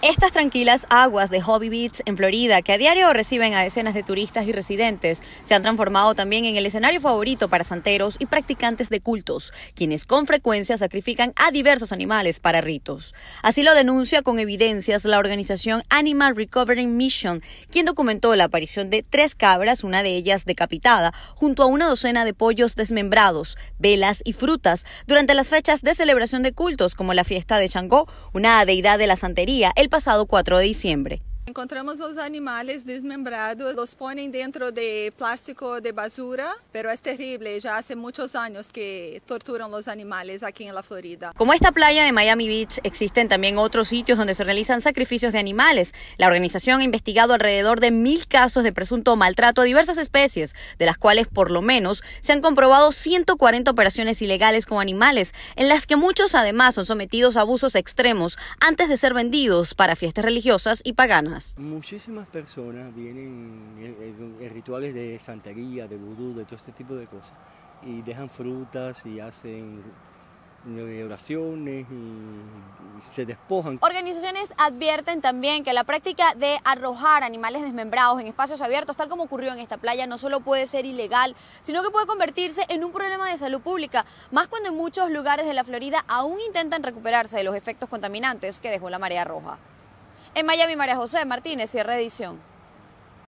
Estas tranquilas aguas de Hobby Beach en Florida, que a diario reciben a decenas de turistas y residentes, se han transformado también en el escenario favorito para santeros y practicantes de cultos, quienes con frecuencia sacrifican a diversos animales para ritos. Así lo denuncia con evidencias la organización Animal Recovery Mission, quien documentó la aparición de tres cabras, una de ellas decapitada, junto a una docena de pollos desmembrados, velas y frutas, durante las fechas de celebración de cultos como la fiesta de Changó, una deidad de la santería, el pasado 4 de diciembre. Encontramos los animales desmembrados, los ponen dentro de plástico de basura, pero es terrible, ya hace muchos años que torturan los animales aquí en la Florida. Como esta playa de Miami Beach, existen también otros sitios donde se realizan sacrificios de animales. La organización ha investigado alrededor de mil casos de presunto maltrato a diversas especies, de las cuales por lo menos se han comprobado 140 operaciones ilegales con animales, en las que muchos además son sometidos a abusos extremos antes de ser vendidos para fiestas religiosas y paganas. Muchísimas personas vienen en eh, eh, eh, rituales de santería, de vudú, de todo este tipo de cosas. Y dejan frutas y hacen oraciones y se despojan. Organizaciones advierten también que la práctica de arrojar animales desmembrados en espacios abiertos, tal como ocurrió en esta playa, no solo puede ser ilegal, sino que puede convertirse en un problema de salud pública, más cuando en muchos lugares de la Florida aún intentan recuperarse de los efectos contaminantes que dejó la marea roja. En Miami, María José Martínez, cierre edición.